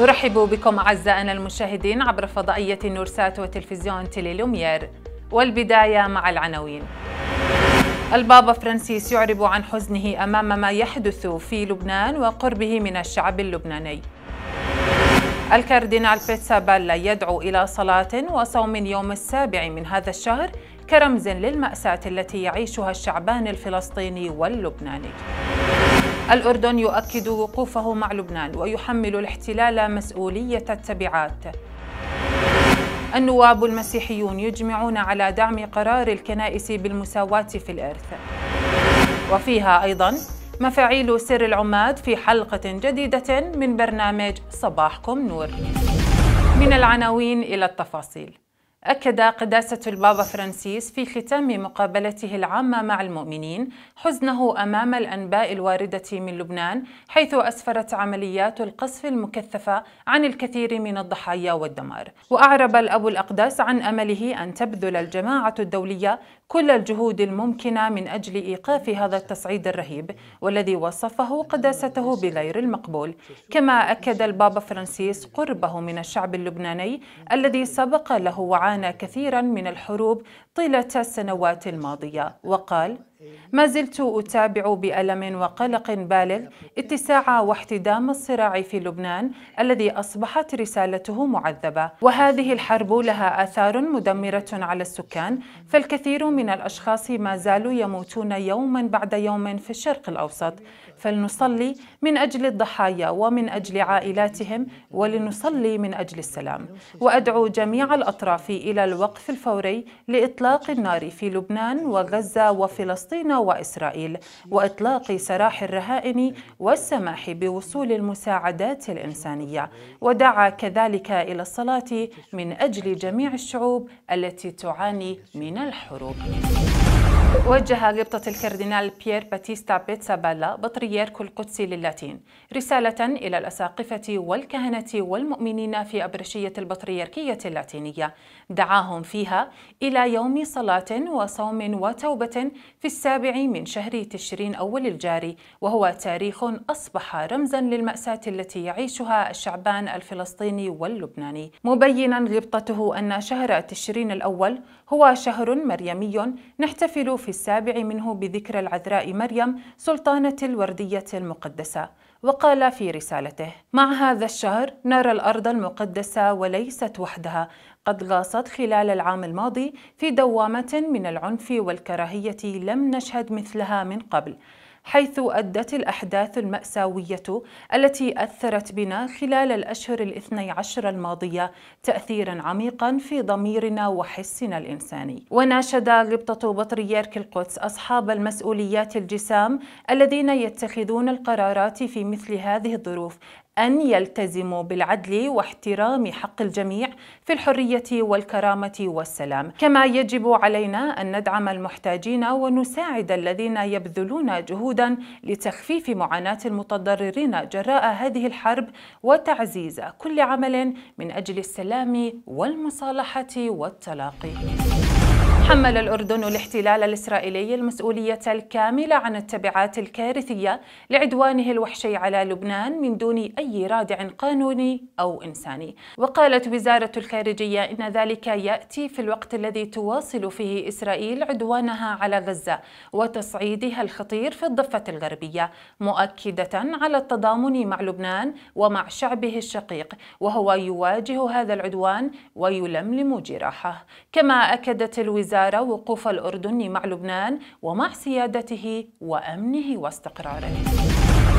نرحب بكم أعزائنا المشاهدين عبر فضائية نورسات وتلفزيون تيلي لوميير والبداية مع العناوين البابا فرانسيس يعرب عن حزنه أمام ما يحدث في لبنان وقربه من الشعب اللبناني الكاردينال بيتسابيلا يدعو إلى صلاة وصوم يوم السابع من هذا الشهر كرمز للمأساة التي يعيشها الشعبان الفلسطيني واللبناني الأردن يؤكد وقوفه مع لبنان ويحمل الاحتلال مسؤولية التبعات النواب المسيحيون يجمعون على دعم قرار الكنائس بالمساواة في الإرث وفيها أيضا مفاعيل سر العماد في حلقة جديدة من برنامج صباحكم نور من العناوين إلى التفاصيل أكد قداسة البابا فرانسيس في ختام مقابلته العامة مع المؤمنين حزنه أمام الأنباء الواردة من لبنان حيث أسفرت عمليات القصف المكثفة عن الكثير من الضحايا والدمار وأعرب الأب الأقدس عن أمله أن تبذل الجماعة الدولية كل الجهود الممكنة من أجل إيقاف هذا التصعيد الرهيب والذي وصفه قداسته بغير المقبول كما أكد البابا فرانسيس قربه من الشعب اللبناني الذي سبق له وعاد عانى كثيرا من الحروب طيلة السنوات الماضية وقال ما زلت أتابع بألم وقلق بالغ اتساع واحتدام الصراع في لبنان الذي أصبحت رسالته معذبة وهذه الحرب لها آثار مدمرة على السكان فالكثير من الأشخاص ما زالوا يموتون يوما بعد يوم في الشرق الأوسط فلنصلي من أجل الضحايا ومن أجل عائلاتهم ولنصلي من أجل السلام وأدعو جميع الأطراف إلى الوقف الفوري لإطلاق إطلاق النار في لبنان وغزة وفلسطين وإسرائيل وإطلاق سراح الرهائن والسماح بوصول المساعدات الإنسانية ودعا كذلك إلى الصلاة من أجل جميع الشعوب التي تعاني من الحروب وجه قبطة الكاردينال بيير باتيستا بيتسابالا بطريرك القدس للاتين رسالة إلى الأساقفة والكهنة والمؤمنين في أبرشية البطريركية اللاتينية دعاهم فيها إلى يوم صلاة وصوم وتوبة في السابع من شهر تشرين أول الجاري وهو تاريخ أصبح رمزا للمأساة التي يعيشها الشعبان الفلسطيني واللبناني مبينا غبطته أن شهر تشرين الأول هو شهر مريمي نحتفل في السابع منه بذكرى العذراء مريم سلطانة الوردية المقدسة وقال في رسالته مع هذا الشهر نرى الأرض المقدسة وليست وحدها قد غاصت خلال العام الماضي في دوامة من العنف والكراهية لم نشهد مثلها من قبل حيث أدت الأحداث المأساوية التي أثرت بنا خلال الأشهر الاثني عشر الماضية تأثيرا عميقا في ضميرنا وحسنا الإنساني وناشد غبطة بطريرك القدس أصحاب المسؤوليات الجسام الذين يتخذون القرارات في مثل هذه الظروف أن يلتزموا بالعدل واحترام حق الجميع في الحرية والكرامة والسلام، كما يجب علينا أن ندعم المحتاجين ونساعد الذين يبذلون جهودا لتخفيف معاناة المتضررين جراء هذه الحرب وتعزيز كل عمل من أجل السلام والمصالحة والتلاقي. تحمل الأردن الاحتلال الإسرائيلي المسؤولية الكاملة عن التبعات الكارثية لعدوانه الوحشي على لبنان من دون أي رادع قانوني أو إنساني وقالت وزارة الخارجية إن ذلك يأتي في الوقت الذي تواصل فيه إسرائيل عدوانها على غزة وتصعيدها الخطير في الضفة الغربية مؤكدة على التضامن مع لبنان ومع شعبه الشقيق وهو يواجه هذا العدوان ويلملم جراحه كما أكدت الوزارة إثار وقوف الأردن مع لبنان ومع سيادته وأمنه واستقراره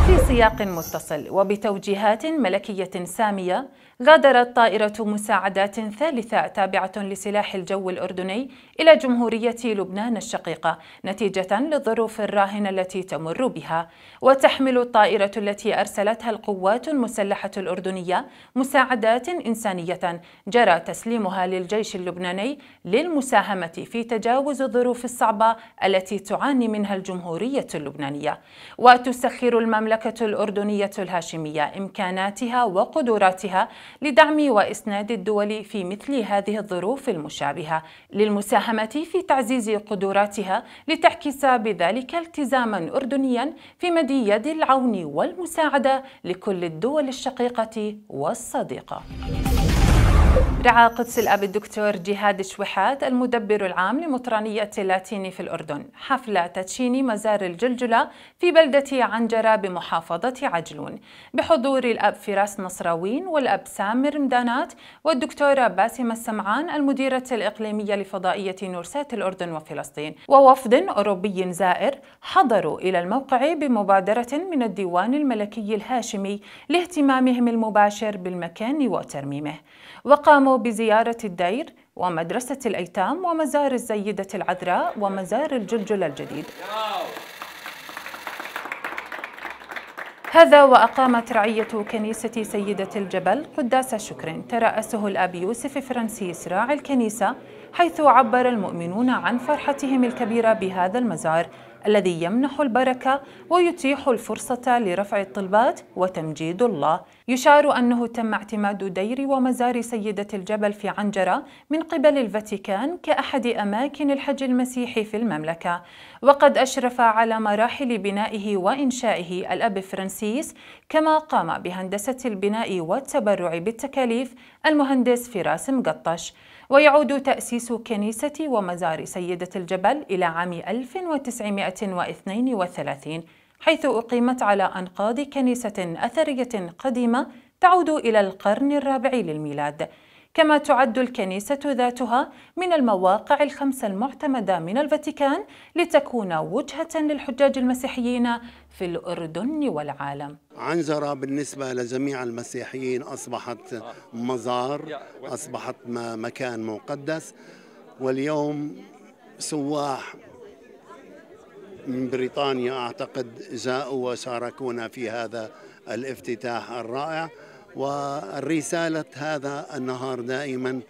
في سياق متصل وبتوجيهات ملكية سامية غادرت طائرة مساعدات ثالثة تابعة لسلاح الجو الأردني إلى جمهورية لبنان الشقيقة نتيجة للظروف الراهنة التي تمر بها وتحمل الطائرة التي أرسلتها القوات المسلحة الأردنية مساعدات إنسانية جرى تسليمها للجيش اللبناني للمساهمة في تجاوز الظروف الصعبة التي تعاني منها الجمهورية اللبنانية وتسخر المملكة الأردنية الهاشمية إمكاناتها وقدراتها لدعم وإسناد الدول في مثل هذه الظروف المشابهة للمساهمة في تعزيز قدراتها لتعكس بذلك التزاما أردنيا في مد يد العون والمساعدة لكل الدول الشقيقة والصديقة. رعى قدس الأب الدكتور جهاد شوحات المدبر العام لمطرانية اللاتيني في الأردن حفلة تدشين مزار الجلجلة في بلدة عنجرة بمحافظة عجلون بحضور الأب فراس نصراوين والأب سامر مدانات والدكتورة باسمة السمعان المديرة الإقليمية لفضائية نورسات الأردن وفلسطين ووفد أوروبي زائر حضروا إلى الموقع بمبادرة من الديوان الملكي الهاشمي لاهتمامهم المباشر بالمكان وترميمه وقاموا بزيارة الدير ومدرسة الأيتام ومزار الزيدة العذراء ومزار الجلجل الجديد هذا وأقامت رعية كنيسة سيدة الجبل قداس شكر ترأسه الأب يوسف فرانسيس راعي الكنيسة حيث عبر المؤمنون عن فرحتهم الكبيرة بهذا المزار الذي يمنح البركة ويتيح الفرصة لرفع الطلبات وتمجيد الله يشار أنه تم اعتماد دير ومزار سيدة الجبل في عنجرة من قبل الفاتيكان كأحد أماكن الحج المسيحي في المملكة وقد أشرف على مراحل بنائه وإنشائه الأب فرانسيس كما قام بهندسة البناء والتبرع بالتكاليف المهندس فراس مقطش ويعود تأسيس كنيسة ومزار سيدة الجبل إلى عام 1932 حيث أقيمت على أنقاض كنيسة أثرية قديمة تعود إلى القرن الرابع للميلاد كما تعد الكنيسة ذاتها من المواقع الخمسة المعتمدة من الفاتيكان لتكون وجهة للحجاج المسيحيين في الأردن والعالم عنزرة بالنسبة لجميع المسيحيين أصبحت مزار أصبحت مكان مقدس واليوم سواح من بريطانيا أعتقد جاءوا وشاركونا في هذا الافتتاح الرائع ورسالة هذا النهار دائما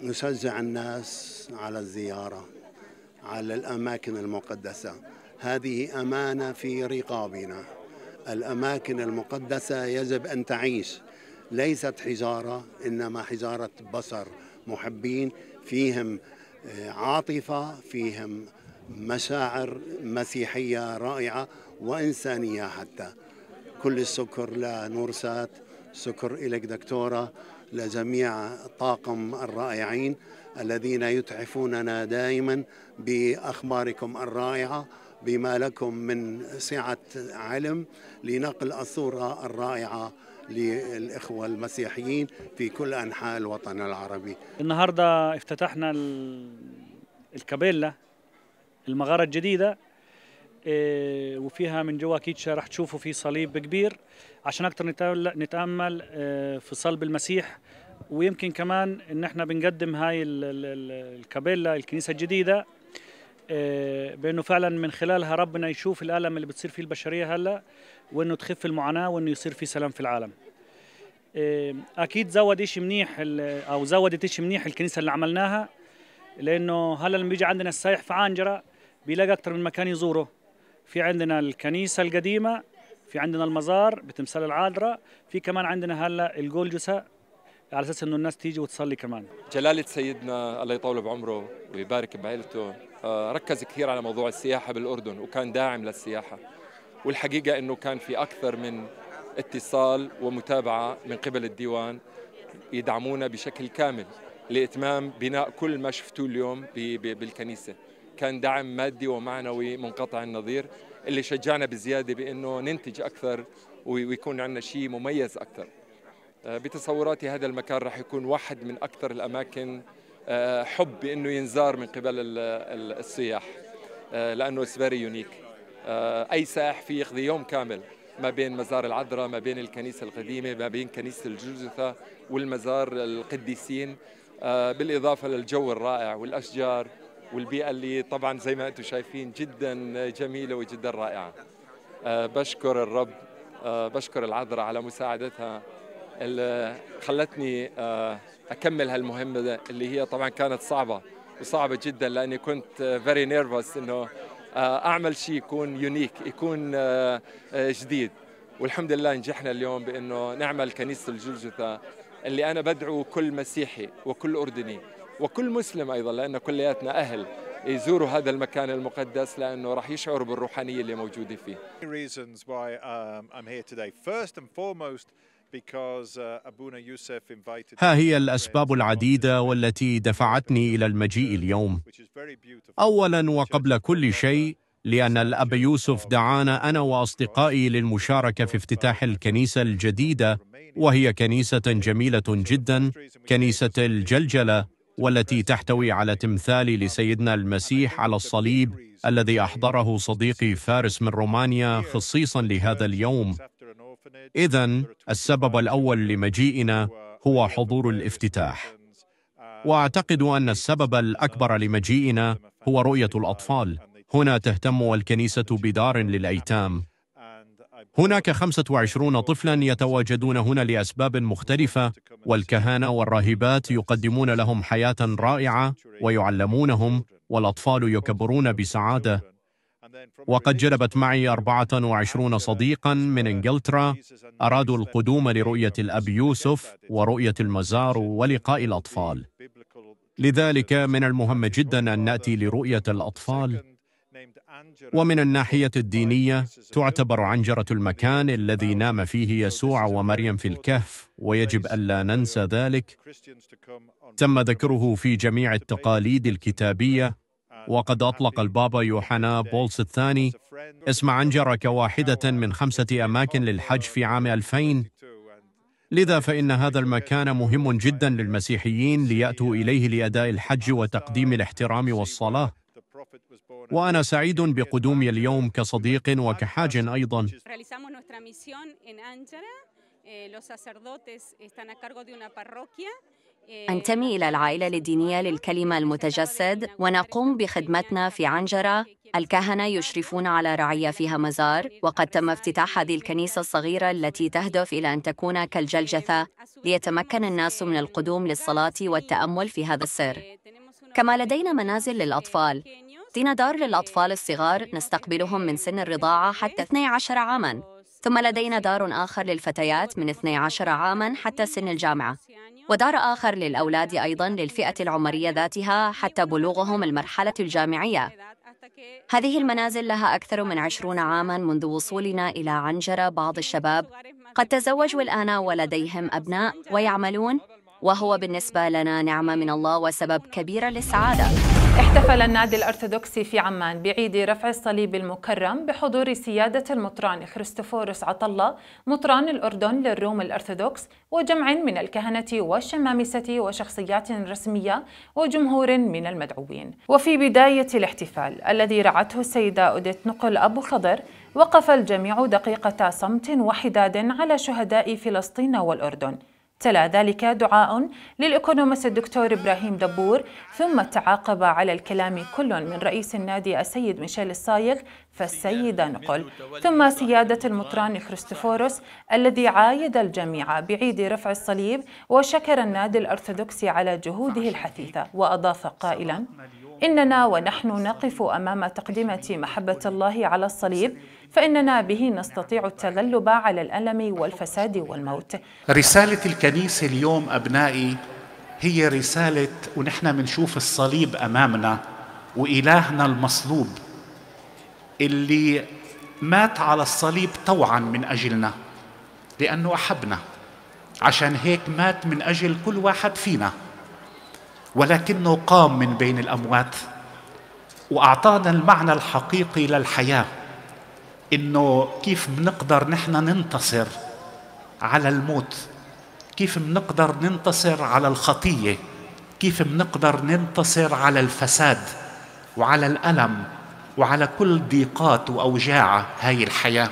نشجع الناس على الزيارة على الأماكن المقدسة هذه أمانة في رقابنا الأماكن المقدسة يجب أن تعيش ليست حجارة إنما حجارة بصر محبين فيهم آه، عاطفة فيهم مشاعر مسيحية رائعة وإنسانية حتى كل الشكر لنورسات شكر إليك دكتورة لجميع الطاقم الرائعين الذين يتعفوننا دائما بأخباركم الرائعة بما لكم من سعة علم لنقل الصورة الرائعة للإخوة المسيحيين في كل أنحاء الوطن العربي النهاردة افتتحنا الكابيلا المغارة الجديدة إيه، وفيها من جوا كيتشا راح تشوفوا في صليب كبير عشان اكثر نتامل إيه، في صلب المسيح ويمكن كمان ان احنا بنقدم هاي الكابيلا الكنيسه الجديده آه، بانه فعلا من خلالها ربنا يشوف الالم اللي بتصير فيه البشريه هلا وانه تخف المعاناه وانه يصير في سلام في العالم آه، اكيد زود شيء منيح او زودت شيء منيح الكنيسه اللي عملناها لانه هلا لما بيجي عندنا السايح في عنجره بيلاقي اكثر من مكان يزوره في عندنا الكنيسه القديمه في عندنا المزار بتمثال العادرة في كمان عندنا هلا الجولجوسا على اساس انه الناس تيجي وتصلي كمان جلاله سيدنا الله يطول بعمره ويبارك بعائلته آه، ركز كثير على موضوع السياحة بالأردن وكان داعم للسياحة والحقيقة أنه كان في أكثر من اتصال ومتابعة من قبل الديوان يدعمونا بشكل كامل لإتمام بناء كل ما شفتوه اليوم بالكنيسة كان دعم مادي ومعنوي منقطع النظير اللي شجعنا بزيادة بأنه ننتج أكثر ويكون عندنا شيء مميز أكثر آه، بتصوراتي هذا المكان راح يكون واحد من أكثر الأماكن آه، حب بانه ينزار من قبل السياح آه، لانه اتس فيري يونيك اي سائح فيه يقضي يوم كامل ما بين مزار العذراء ما بين الكنيسه القديمه ما بين كنيسه الجوزفه والمزار القديسين آه، بالاضافه للجو الرائع والاشجار والبيئه اللي طبعا زي ما انتم شايفين جدا جميله وجدا رائعه بشكر الرب بشكر العذراء على مساعدتها اللي خلتني اكمل هالمهمه اللي هي طبعا كانت صعبه وصعبه جدا لاني كنت فيري آه، نيرفس انه آه، اعمل شيء يكون يونيك يكون آه، جديد والحمد لله نجحنا اليوم بانه نعمل كنيسه الجلجثه اللي انا بدعو كل مسيحي وكل اردني وكل مسلم ايضا لان كلياتنا اهل يزوروا هذا المكان المقدس لانه راح يشعروا بالروحانيه اللي موجوده فيه. reasons why um, I'm here today. First and foremost Uh, ها هي الأسباب العديدة والتي دفعتني إلى المجيء uh, اليوم. أولاً وقبل كل شيء، لأن الأب يوسف دعانا أنا وأصدقائي للمشاركة في uh, افتتاح الكنيسة الجديدة، وهي كنيسة جميلة جداً، كنيسة الجلجلة، والتي تحتوي على تمثال لسيدنا المسيح على الصليب الذي أحضره صديقي فارس من رومانيا خصيصاً لهذا اليوم. إذا السبب الأول لمجيئنا هو حضور الافتتاح وأعتقد أن السبب الأكبر لمجيئنا هو رؤية الأطفال هنا تهتم الكنيسة بدار للأيتام هناك 25 طفلا يتواجدون هنا لأسباب مختلفة والكهانة والراهبات يقدمون لهم حياة رائعة ويعلمونهم والأطفال يكبرون بسعادة وقد جلبت معي 24 صديقا من انجلترا ارادوا القدوم لرؤيه الاب يوسف ورؤيه المزار ولقاء الاطفال لذلك من المهم جدا ان ناتي لرؤيه الاطفال ومن الناحيه الدينيه تعتبر عنجره المكان الذي نام فيه يسوع ومريم في الكهف ويجب الا ننسى ذلك تم ذكره في جميع التقاليد الكتابيه وقد أطلق البابا يوحنا بولس الثاني اسم عنجرة كواحدة من خمسة أماكن للحج في عام 2000 لذا فإن هذا المكان مهم جدا للمسيحيين ليأتوا إليه لأداء الحج وتقديم الاحترام والصلاة وأنا سعيد بقدومي اليوم كصديق وكحاج أيضا أنتمي إلى العائلة الدينية للكلمة المتجسد ونقوم بخدمتنا في عنجرة الكهنة يشرفون على رعية فيها مزار وقد تم افتتاح هذه الكنيسة الصغيرة التي تهدف إلى أن تكون كالجلجثة ليتمكن الناس من القدوم للصلاة والتأمل في هذا السر كما لدينا منازل للأطفال دار للأطفال الصغار نستقبلهم من سن الرضاعة حتى 12 عاماً ثم لدينا دار آخر للفتيات من 12 عاماً حتى سن الجامعة ودار آخر للأولاد أيضا للفئة العمرية ذاتها حتى بلوغهم المرحلة الجامعية هذه المنازل لها أكثر من عشرون عاما منذ وصولنا إلى عنجرة بعض الشباب قد تزوجوا الآن ولديهم أبناء ويعملون وهو بالنسبة لنا نعمة من الله وسبب كبير للسعادة احتفل النادي الأرثوذكسي في عمان بعيد رفع الصليب المكرم بحضور سيادة المطران خريستوفوروس عطلة مطران الأردن للروم الأرثوذكس وجمع من الكهنة والشمامسة وشخصيات رسمية وجمهور من المدعوين وفي بداية الاحتفال الذي رعته السيدة أوديت نقل أبو خضر وقف الجميع دقيقة صمت وحداد على شهداء فلسطين والأردن تلا ذلك دعاء للإيكونومست الدكتور إبراهيم دبور ثم تعاقب على الكلام كل من رئيس النادي السيد ميشيل الصايغ فالسيدة نقل ثم سيادة المطران كريستوفوروس الذي عايد الجميع بعيد رفع الصليب وشكر النادي الأرثوذكسي على جهوده الحثيثة وأضاف قائلا إننا ونحن نقف أمام تقدمة محبة الله على الصليب فإننا به نستطيع التغلب على الألم والفساد والموت رسالة الكنيسة اليوم أبنائي هي رسالة ونحن بنشوف الصليب أمامنا وإلهنا المصلوب اللي مات على الصليب طوعا من أجلنا لأنه أحبنا عشان هيك مات من أجل كل واحد فينا ولكنه قام من بين الأموات وأعطانا المعنى الحقيقي للحياة إنه كيف بنقدر نحن ننتصر على الموت كيف بنقدر ننتصر على الخطية كيف بنقدر ننتصر على الفساد وعلى الألم وعلى كل ضيقات وأوجاع هاي الحياة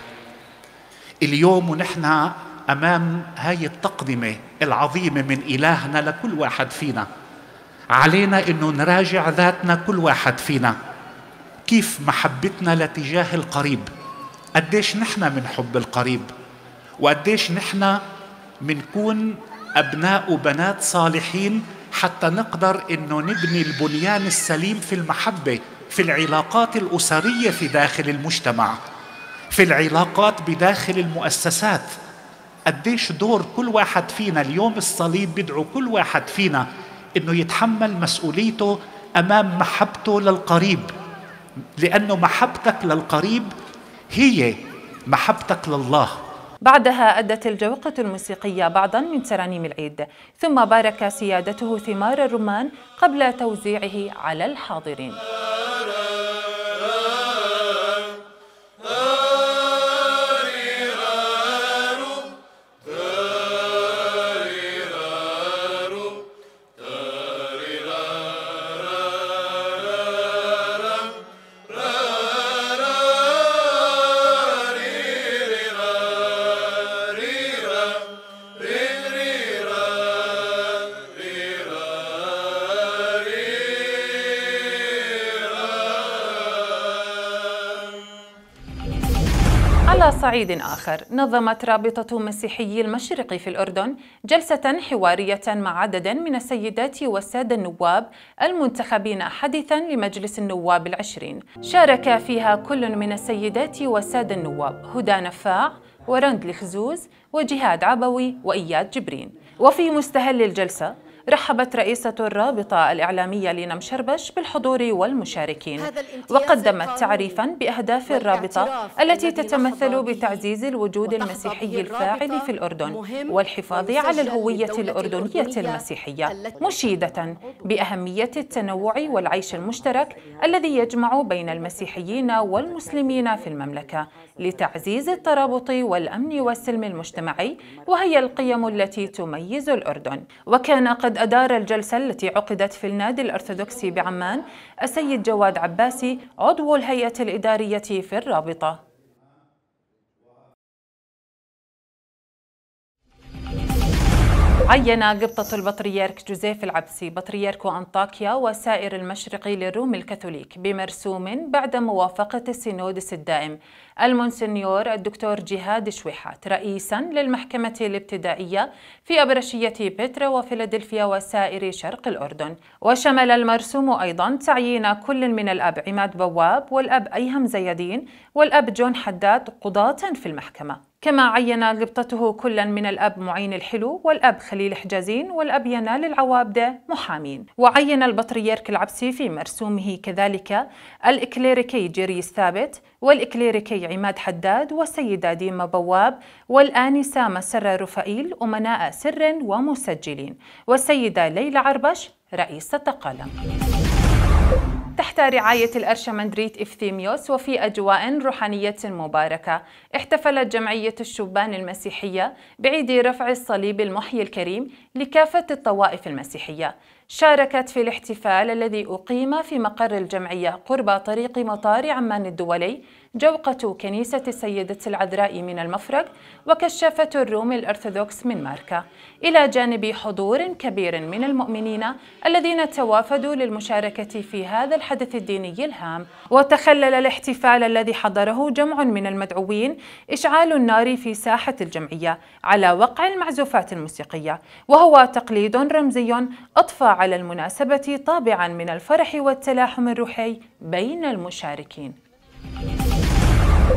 اليوم ونحن أمام هاي التقدمة العظيمة من إلهنا لكل واحد فينا علينا انه نراجع ذاتنا كل واحد فينا كيف محبتنا لتجاه القريب قديش نحن بنحب القريب وقديش نحن بنكون ابناء وبنات صالحين حتى نقدر انه نبني البنيان السليم في المحبه في العلاقات الاسريه في داخل المجتمع في العلاقات بداخل المؤسسات قديش دور كل واحد فينا اليوم الصليب بدعو كل واحد فينا انه يتحمل مسؤوليته امام محبته للقريب لانه محبتك للقريب هي محبتك لله بعدها أدت الجوقة الموسيقية بعضا من ترانيم العيد ثم بارك سيادته ثمار الرمان قبل توزيعه على الحاضرين صعيد آخر نظمت رابطة مسيحيي المشرق في الأردن جلسة حوارية مع عدد من السيدات والسادة النواب المنتخبين حديثا لمجلس النواب العشرين شارك فيها كل من السيدات والسادة النواب هدى نفاع ورند لخزوز وجهاد عبوي وإياد جبرين وفي مستهل الجلسة رحبت رئيسة الرابطة الإعلامية لينا مشربش بالحضور والمشاركين وقدمت تعريفا بأهداف الرابطة التي تتمثل بتعزيز الوجود المسيحي الفاعل في الأردن والحفاظ على الهوية الأردنية المسيحية مشيدة بأهمية التنوع والعيش المشترك الذي يجمع بين المسيحيين والمسلمين في المملكة لتعزيز الترابط والأمن والسلم المجتمعي وهي القيم التي تميز الأردن وكان قد وقد أدار الجلسة التي عقدت في النادي الأرثوذكسي بعمان السيد جواد عباسي عضو الهيئة الإدارية في الرابطة عين قبطة البطريرك جوزيف العبسي بطريرك أنطاكيا وسائر المشرق للروم الكاثوليك بمرسوم بعد موافقة السينودس الدائم المونسنيور الدكتور جهاد شويحات رئيسا للمحكمة الابتدائية في أبرشية بترا وفيلادلفيا وسائر شرق الأردن وشمل المرسوم أيضا تعيين كل من الأب عماد بواب والأب أيهم زيدين والأب جون حداد قضاة في المحكمة كما عين قبطته كلا من الأب معين الحلو والأب خليل حجازين والأب ينال العوابدة محامين وعين البطريرك العبسي في مرسومه كذلك الإكليريكي جريس ثابت والإكليريكي عماد حداد والسيدة ديما بواب والآنسة مسرة رفائيل أمناء سر ومسجلين والسيدة ليلى عربش رئيسة قلم تحت رعاية الأرشمندريت إفثيميوس وفي أجواء روحانية مباركة احتفلت جمعية الشبان المسيحية بعيد رفع الصليب المحيي الكريم لكافة الطوائف المسيحية شاركت في الاحتفال الذي أقيم في مقر الجمعية قرب طريق مطار عمان الدولي جوقة كنيسة السيدة العذراء من المفرق وكشافة الروم الأرثوذكس من ماركا إلى جانب حضور كبير من المؤمنين الذين توافدوا للمشاركة في هذا الحدث الديني الهام وتخلل الاحتفال الذي حضره جمع من المدعوين إشعال النار في ساحة الجمعية على وقع المعزوفات الموسيقية وهو تقليد رمزي أضفى على المناسبة طابعا من الفرح والتلاحم الروحي بين المشاركين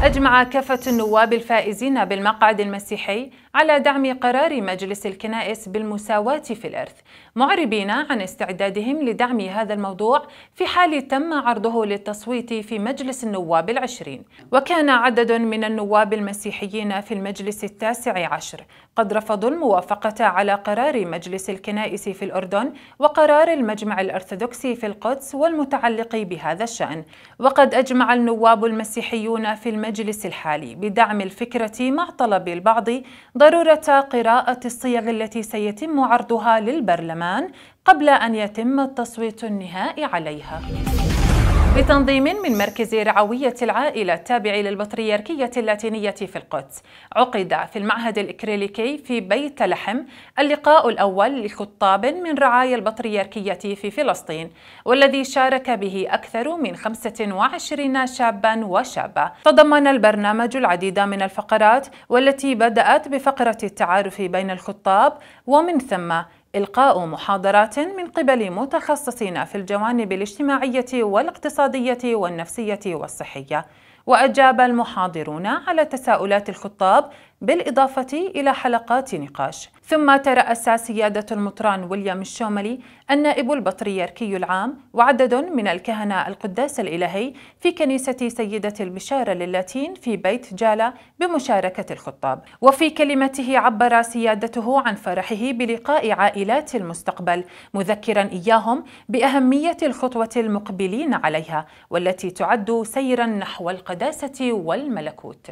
أجمع كافة النواب الفائزين بالمقعد المسيحي على دعم قرار مجلس الكنائس بالمساواة في الإرث، معربين عن استعدادهم لدعم هذا الموضوع في حال تم عرضه للتصويت في مجلس النواب العشرين، وكان عدد من النواب المسيحيين في المجلس التاسع عشر، قد رفضوا الموافقة على قرار مجلس الكنائس في الأردن وقرار المجمع الأرثوذكسي في القدس والمتعلق بهذا الشأن وقد أجمع النواب المسيحيون في المجلس الحالي بدعم الفكرة مع طلب البعض ضرورة قراءة الصيغ التي سيتم عرضها للبرلمان قبل أن يتم التصويت النهائي عليها بتنظيم من مركز رعوية العائلة التابع للبطريركية اللاتينية في القدس عقد في المعهد الإكريليكي في بيت لحم اللقاء الأول لخطاب من رعايا البطريركية في فلسطين والذي شارك به أكثر من 25 شابا وشابة تضمن البرنامج العديد من الفقرات والتي بدأت بفقرة التعارف بين الخطاب ومن ثم إلقاء محاضرات من قبل متخصصين في الجوانب الاجتماعية والاقتصادية والنفسية والصحية وأجاب المحاضرون على تساؤلات الخطاب بالإضافة إلى حلقات نقاش ثم ترأس سيادة المطران ويليام الشوملي النائب البطريركي العام وعدد من الكهنة القداس الإلهي في كنيسة سيدة البشارة للاتين في بيت جالا بمشاركة الخطاب وفي كلمته عبر سيادته عن فرحه بلقاء عائلات المستقبل مذكرا إياهم بأهمية الخطوة المقبلين عليها والتي تعد سيرا نحو القداسة والملكوت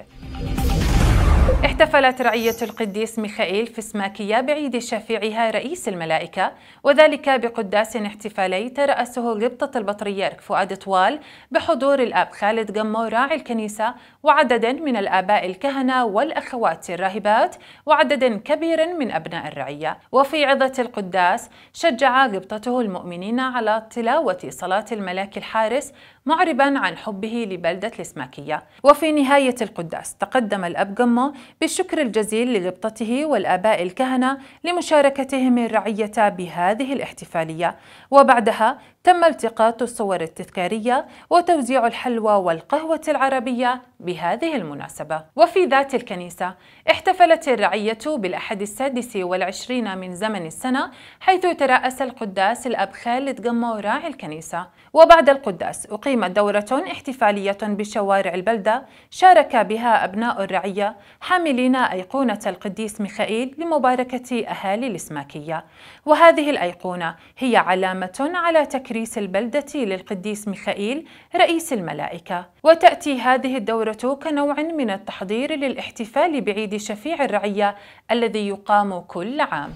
احتفلت رعية القديس ميخائيل في سماكية بعيد شفيعها رئيس الملائكة وذلك بقداس احتفالي ترأسه قبطة البطريرك فؤاد طوال بحضور الأب خالد قمو راعي الكنيسة وعدد من الآباء الكهنة والأخوات الراهبات وعدد كبير من أبناء الرعية وفي عظة القداس شجع غبطته المؤمنين على تلاوة صلاة الملاك الحارس معربا عن حبه لبلدة الإسماكية وفي نهاية القداس تقدم الأب قمة بالشكر الجزيل لغبطته والآباء الكهنة لمشاركتهم الرعية بهذه الاحتفالية وبعدها تم التقاط الصور التذكارية وتوزيع الحلوى والقهوة العربية بهذه المناسبة وفي ذات الكنيسة احتفلت الرعية بالأحد السادس والعشرين من زمن السنة حيث ترأس القداس الأب خالد قمو راعي الكنيسة وبعد القداس أقيمت دورة احتفالية بشوارع البلدة شارك بها أبناء الرعية حاملين أيقونة القديس ميخائيل لمباركة أهالي الإسماكية وهذه الأيقونة هي علامة على تكريس البلدة للقديس ميخائيل رئيس الملائكة وتأتي هذه الدورة كنوع من التحضير للاحتفال بعيد شفيع الرعية الذي يقام كل عام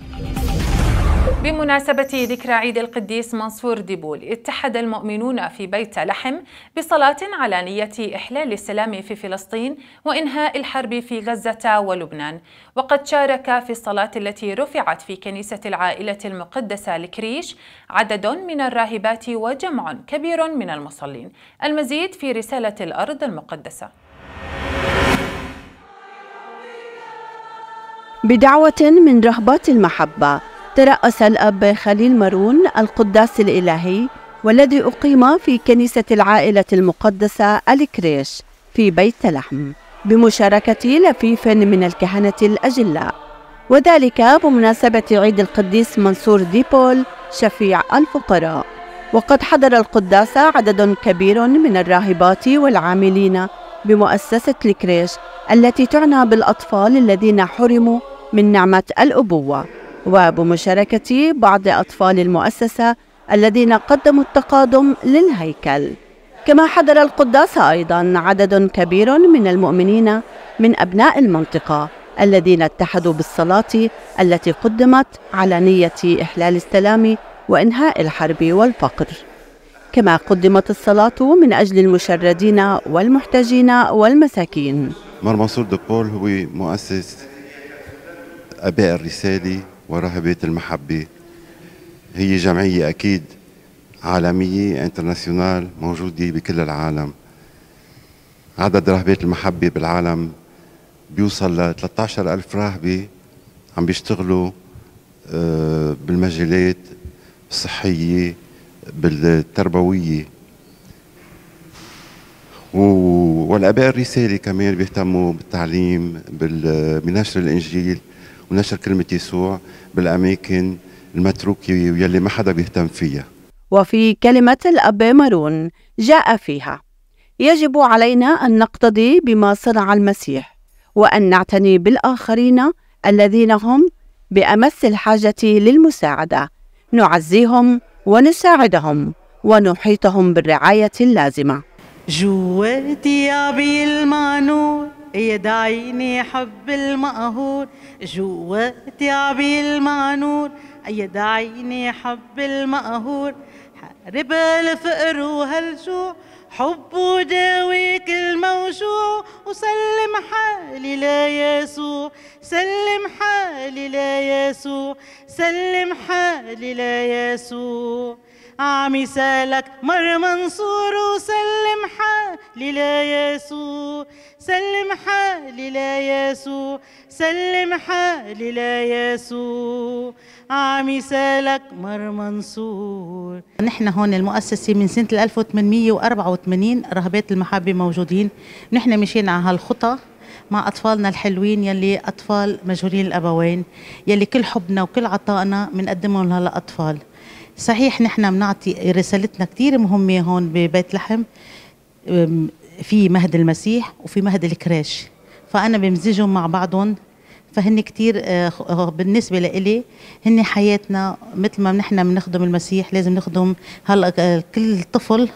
بمناسبة ذكرى عيد القديس منصور ديبول اتحد المؤمنون في بيت لحم بصلاة على نية إحلال السلام في فلسطين وإنهاء الحرب في غزة ولبنان وقد شارك في الصلاة التي رفعت في كنيسة العائلة المقدسة لكريش عدد من الراهبات وجمع كبير من المصلين المزيد في رسالة الأرض المقدسة بدعوة من رهبات المحبة ترأس الأب خليل مارون القداس الإلهي والذي أقيم في كنيسة العائلة المقدسة الكريش في بيت لحم بمشاركة لفيف من الكهنة الأجلاء وذلك بمناسبة عيد القديس منصور ديبول شفيع الفقراء وقد حضر القداس عدد كبير من الراهبات والعاملين بمؤسسة الكريش التي تعنى بالأطفال الذين حرموا من نعمة الأبوة وبمشاركة بعض أطفال المؤسسة الذين قدموا التقادم للهيكل كما حضر القداس أيضا عدد كبير من المؤمنين من أبناء المنطقة الذين اتحدوا بالصلاة التي قدمت على نية إحلال السلام وإنهاء الحرب والفقر كما قدمت الصلاة من أجل المشردين والمحتاجين والمساكين مر منصور دبول هو مؤسس أباء الرسالة ورهبة المحبة هي جمعية أكيد عالمية انترناسيونال موجودة بكل العالم عدد رهبات المحبة بالعالم بيوصل ل 13 ألف راهبة عم بيشتغلوا آه، بالمجالات الصحية بالتربوية والآباء الرسالة كمان بيهتموا بالتعليم بنشر الإنجيل ونشر كلمة يسوع بالأماكن المتروكة ويلي ما حدا بيهتم فيها وفي كلمة الأب مارون جاء فيها يجب علينا أن نقتدي بما صنع المسيح وأن نعتني بالآخرين الذين هم بأمس الحاجة للمساعدة نعزيهم ونساعدهم ونحيطهم بالرعاية اللازمة جواتي بالمانور يدايني حب المقهور جوا تيابي المانور يدايني حب المقهور حارب الفقر وهالجوع حب وداويك كل موجوع وسلم حالي لا يسوع سلم حالي لا يسوع سلم حالي لا يسوع عم آه، سالك مر منصور وسلم حالي لا يسوع سلم حالي لا يسوع سلم حالي لا يسوع عم آه، سالك مر منصور نحن هون المؤسسة من سنة 1884 رهبات المحبة موجودين نحن مشينا على هالخطى مع أطفالنا الحلوين يلي أطفال مجهولين الأبوين يلي كل حبنا وكل عطائنا بنقدمهم لهالأطفال صحيح نحن بنعطي رسالتنا كثير مهمه هون ببيت لحم في مهد المسيح وفي مهد الكراش فانا بمزجهم مع بعضهم فهن كثير أه، أه، بالنسبه لإلي هن حياتنا مثل ما نحن بنخدم المسيح لازم نخدم هلا كل طفل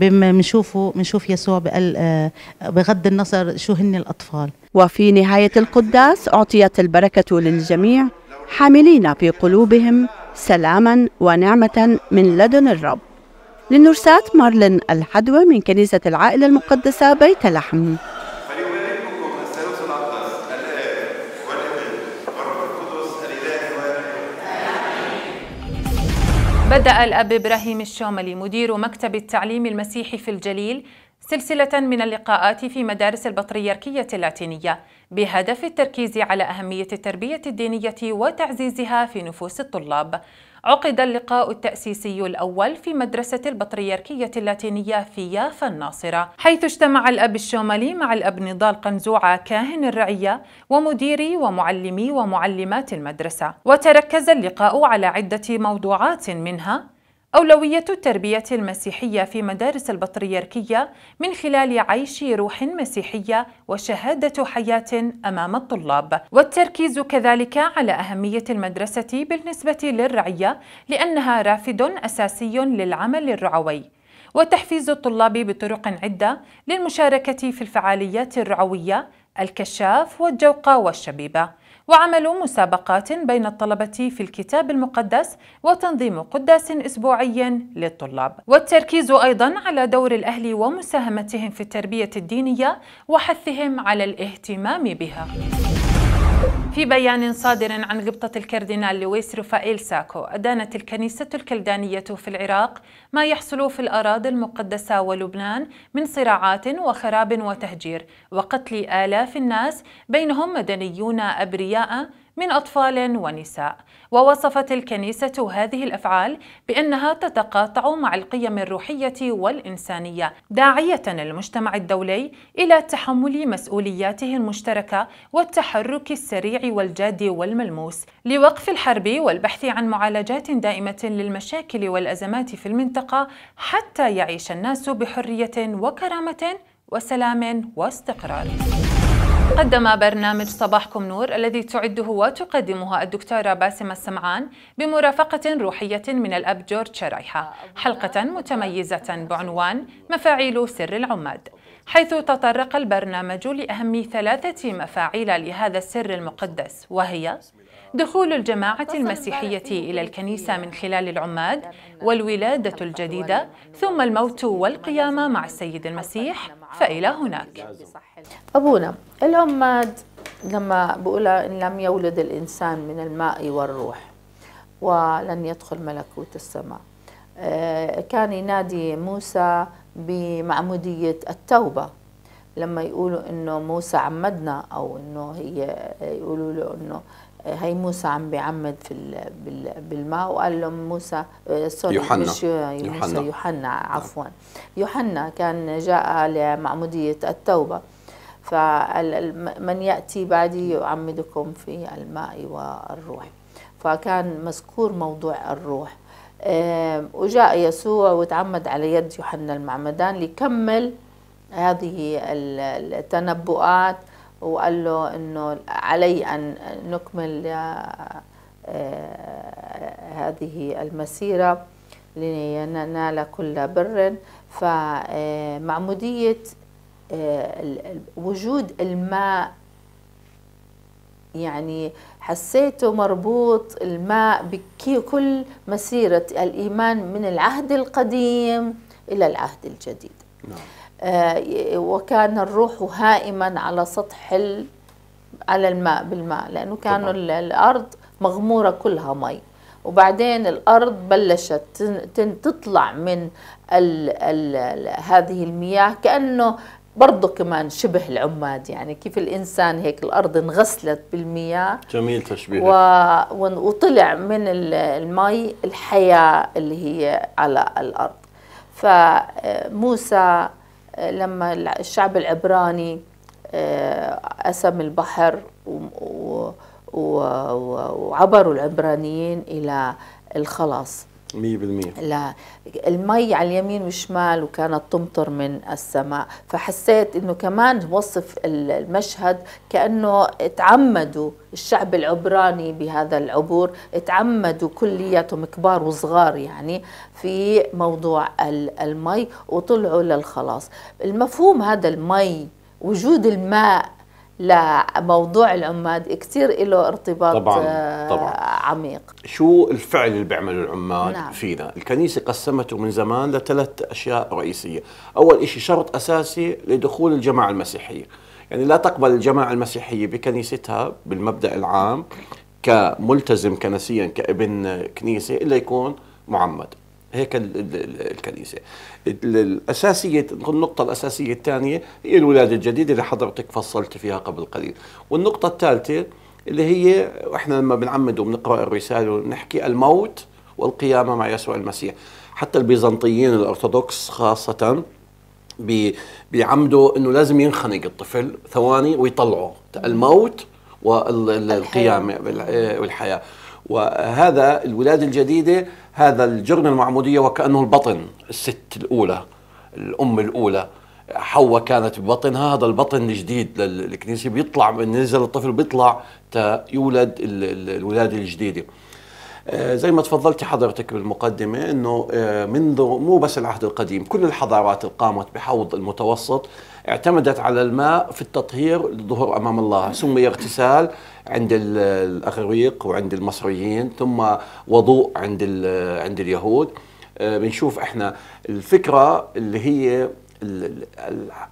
بنشوفه بنشوف يسوع أه، بغض النظر شو هن الاطفال وفي نهايه القداس اعطيت البركه للجميع حاملين في قلوبهم سلاما ونعمة من لدن الرب لنرسات مارلين الحدوى من كنيسة العائلة المقدسة بيت لحم بدأ الأب إبراهيم الشوملي مدير مكتب التعليم المسيحي في الجليل سلسلة من اللقاءات في مدارس البطريركية اللاتينية بهدف التركيز على أهمية التربية الدينية وتعزيزها في نفوس الطلاب عقد اللقاء التأسيسي الأول في مدرسة البطريركية اللاتينية في يافا الناصرة حيث اجتمع الأب الشومالي مع الأب نضال قنزوعة كاهن الرعية ومديري ومعلمي ومعلمات المدرسة وتركز اللقاء على عدة موضوعات منها أولوية التربية المسيحية في مدارس البطريركية من خلال عيش روح مسيحية وشهادة حياة أمام الطلاب، والتركيز كذلك على أهمية المدرسة بالنسبة للرعية لأنها رافد أساسي للعمل الرعوي، وتحفيز الطلاب بطرق عدة للمشاركة في الفعاليات الرعوية الكشاف والجوقة والشبيبة. وعمل مسابقات بين الطلبة في الكتاب المقدس وتنظيم قداس أسبوعي للطلاب والتركيز أيضا على دور الأهل ومساهمتهم في التربية الدينية وحثهم على الاهتمام بها في بيان صادر عن غبطة الكاردينال لويس رفائيل ساكو أدانت الكنيسة الكلدانية في العراق ما يحصل في الأراضي المقدسة ولبنان من صراعات وخراب وتهجير وقتل آلاف الناس بينهم مدنيون أبرياء من أطفال ونساء ووصفت الكنيسة هذه الأفعال بأنها تتقاطع مع القيم الروحية والإنسانية داعية المجتمع الدولي إلى تحمل مسؤولياته المشتركة والتحرك السريع والجاد والملموس لوقف الحرب والبحث عن معالجات دائمة للمشاكل والأزمات في المنطقة حتى يعيش الناس بحرية وكرامة وسلام واستقرار قدم برنامج صباحكم نور الذي تعده وتقدمها الدكتورة باسمة السمعان بمرافقة روحية من الأب جورج شرايحة حلقة متميزة بعنوان مفاعيل سر العماد حيث تطرق البرنامج لأهم ثلاثة مفاعيل لهذا السر المقدس وهي دخول الجماعة المسيحية إلى الكنيسة من خلال العماد والولادة الجديدة ثم الموت والقيامة مع السيد المسيح فإلى آه، هناك أبونا العماد لما بقول إن لم يولد الإنسان من الماء والروح ولن يدخل ملكوت السماء آه، كان ينادي موسى بمعمودية التوبة لما يقولوا انه موسى عمدنا او انه هي يقولوا له انه هي موسى عم بيعمد في بالماء وقال له موسى سوري آه، يوحنا مش يوحنا يوحنا نعم. عفوا يوحنا كان جاء لمعمودية التوبة فمن يأتي بعدي يعمدكم في الماء والروح فكان مذكور موضوع الروح آه، وجاء يسوع وتعمد على يد يوحنا المعمدان ليكمل هذه التنبؤات وقال له انه علي ان نكمل آه، آه، هذه المسيره لننال كل بر فمعموديه آه، وجود الماء يعني حسيته مربوط الماء بكل مسيرة الإيمان من العهد القديم إلى العهد الجديد نعم. آه، وكان الروح هائما على سطح على الماء بالماء لانه كانوا الارض مغموره كلها مي وبعدين الارض بلشت تطلع من ال ال هذه المياه كانه برضه كمان شبه العماد يعني كيف الانسان هيك الارض انغسلت بالمياه جميل تشبيه و... وطلع من المي الحياه اللي هي على الارض فموسى آه، لما الشعب العبراني قسم آه، البحر وعبروا العبرانيين إلى الخلاص 100% لا المي على اليمين والشمال وكانت تمطر من السماء فحسيت انه كمان وصف المشهد كانه تعمدوا الشعب العبراني بهذا العبور تعمدوا كلياتهم كبار وصغار يعني في موضوع المي وطلعوا للخلاص المفهوم هذا المي وجود الماء لموضوع العماد كثير له ارتباط طبعاً. آه، طبعاً. عميق شو الفعل اللي بيعمله العماد نعم. فينا الكنيسة قسمته من زمان لثلاث أشياء رئيسية أول شيء شرط أساسي لدخول الجماعة المسيحية يعني لا تقبل الجماعة المسيحية بكنيستها بالمبدأ العام كملتزم كنسيا كابن كنيسة إلا يكون معمد هيك الكنيسة الأساسية النقطة الأساسية الثانية هي الولادة الجديدة اللي حضرتك فصلت فيها قبل قليل والنقطة الثالثة اللي هي احنا لما بنعمد وبنقرا الرساله ونحكي الموت والقيامه مع يسوع المسيح حتى البيزنطيين الارثوذكس خاصه بيعمدوا انه لازم ينخنق الطفل ثواني ويطلعه الموت والقيامه والحياه وهذا الولاده الجديده هذا الجرن المعموديه وكانه البطن الست الاولى الام الاولى حواء كانت ببطنها هذا البطن الجديد للكنيسه بيطلع نزل الطفل بيطلع تيولد الولاده الجديده آه، زي ما تفضلتي حضرتك بالمقدمة أنه آه، منذ مو بس العهد القديم كل الحضارات اللي قامت بحوض المتوسط اعتمدت على الماء في التطهير للظهور أمام الله سمي اغتسال عند الاغريق وعند المصريين ثم وضوء عند عند اليهود آه، بنشوف احنا الفكره اللي هي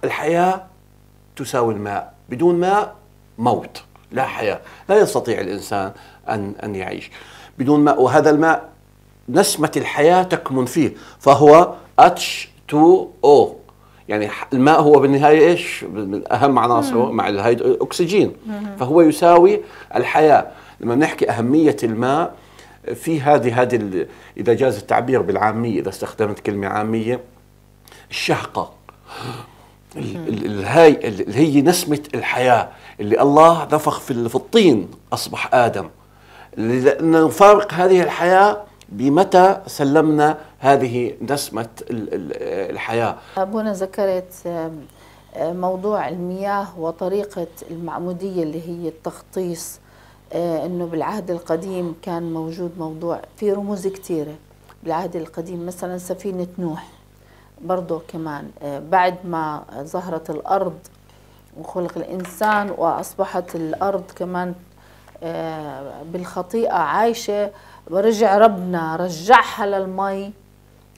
الحياه تساوي الماء بدون ماء موت لا حياه لا يستطيع الانسان ان ان يعيش بدون ماء وهذا الماء نسمه الحياه تكمن فيه فهو H2O يعني الماء هو بالنهايه ايش؟ من اهم عناصره مع الاكسجين فهو يساوي الحياه لما بنحكي اهميه الماء في هذه هذه اذا جاز التعبير بالعاميه اذا استخدمت كلمه عاميه الشهقه الهاي اللي هي نسمه الحياه اللي الله نفخ في الطين اصبح ادم لانه فارق هذه الحياه بمتى سلمنا هذه نسمة الحياة أبونا ذكرت موضوع المياه وطريقة المعمودية اللي هي التخطيص آه، انه بالعهد القديم كان موجود موضوع في رموز كثيره بالعهد القديم مثلا سفينه نوح برضه كمان آه، بعد ما ظهرت الارض وخلق الانسان واصبحت الارض كمان آه، بالخطيئه عايشه ورجع ربنا رجعها للمي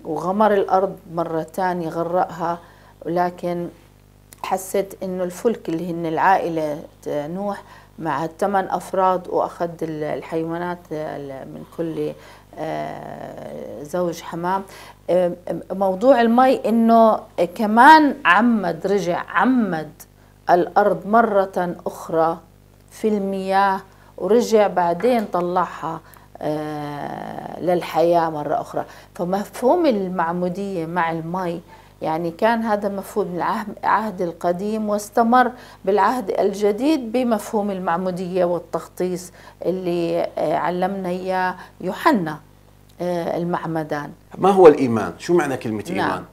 وغمر الأرض مرة ثانيه غرقها ولكن حست إنه الفلك اللي هن العائلة نوح مع الثمان أفراد وأخذ الحيوانات من كل آه، زوج حمام آه، موضوع المي إنه كمان عمد رجع عمد الأرض مرة أخرى في المياه ورجع بعدين طلعها آه، للحياة مرة أخرى فمفهوم المعمودية مع الماء يعني كان هذا مفهوم العهد القديم واستمر بالعهد الجديد بمفهوم المعمودية والتخطيص اللي آه، علمنا إياه يوحنا آه، المعمدان ما هو الإيمان؟ شو معنى كلمة نعم. إيمان؟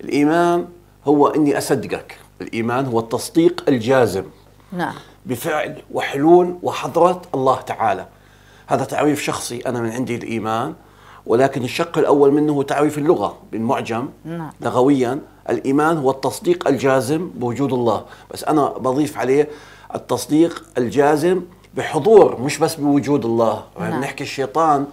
الإيمان هو أني أصدقك الإيمان هو التصديق الجازم نعم بفعل وحلول وحضرة الله تعالى هذا تعريف شخصي أنا من عندي الإيمان ولكن الشق الأول منه هو تعريف اللغة بالمعجم نعم. لغويا الإيمان هو التصديق الجازم بوجود الله بس أنا بضيف عليه التصديق الجازم بحضور مش بس بوجود الله يعني نعم. نحكي الشيطان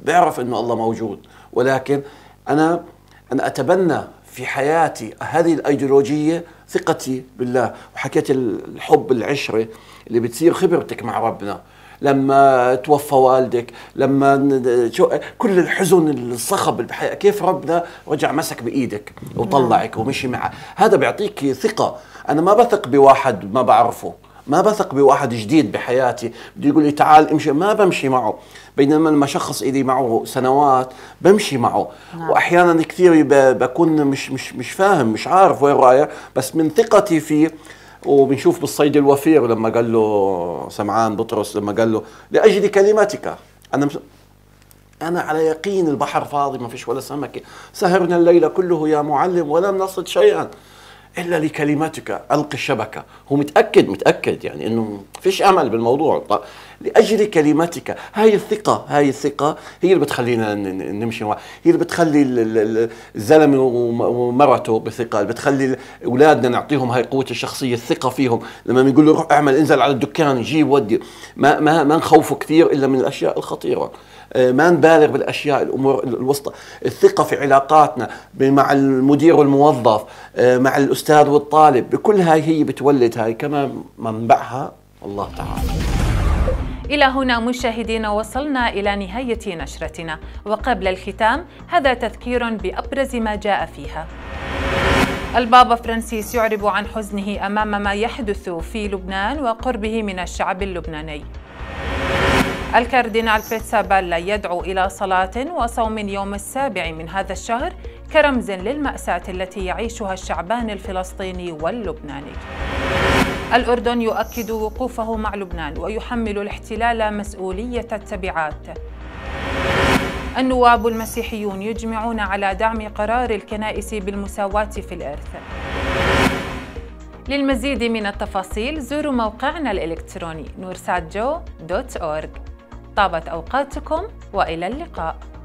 بيعرف أنه الله موجود ولكن أنا أنا أتبنى في حياتي هذه الايديولوجيه ثقتي بالله وحكيت الحب العشره اللي بتصير خبرتك مع ربنا لما توفى والدك لما شو كل الحزن الصخب بحياتك كيف ربنا رجع مسك بايدك وطلعك نعم. ومشي معك هذا بيعطيك ثقه انا ما بثق بواحد ما بعرفه ما بثق بواحد جديد بحياتي بده يقول لي تعال امشي ما بمشي معه بينما لما شخص إلي معه سنوات بمشي معه نعم. واحيانا كثير بكون مش مش مش فاهم مش عارف وين رايح بس من ثقتي فيه وبنشوف بالصيد الوفير لما قال له سمعان بطرس لما قال له لاجل كلمتك انا مش أنا على يقين البحر فاضي ما فيش ولا سمكة سهرنا الليل كله يا معلم ولم نصد شيئا الا لكلماتك القي الشبكه هو متاكد متاكد يعني انه فيش امل بالموضوع لاجل كلماتك هاي الثقه هاي الثقه هي اللي بتخلينا نمشي هي اللي بتخلي الزلمه ومرته بثقه اللي بتخلي اولادنا نعطيهم هاي قوه الشخصيه الثقه فيهم لما بنقول له روح اعمل انزل على الدكان جيب ودي ما ما ما نخوفه كثير الا من الاشياء الخطيره آه، ما نبالغ بالاشياء الامور الوسطى الثقه في علاقاتنا مع المدير والموظف آه، مع الاستاذ والطالب بكل هاي هي بتولد هاي كما منبعها الله تعالى إلى هنا مشاهدينا وصلنا إلى نهاية نشرتنا وقبل الختام هذا تذكير بأبرز ما جاء فيها البابا فرانسيس يعرب عن حزنه امام ما يحدث في لبنان وقربه من الشعب اللبناني الكاردينال بيتسابيلا يدعو إلى صلاة وصوم يوم السابع من هذا الشهر كرمز للمأساة التي يعيشها الشعبان الفلسطيني واللبناني الأردن يؤكد وقوفه مع لبنان ويحمل الاحتلال مسؤولية التبعات النواب المسيحيون يجمعون على دعم قرار الكنائس بالمساواة في الإرث للمزيد من التفاصيل زوروا موقعنا الإلكتروني دوت أورج طابت أوقاتكم وإلى اللقاء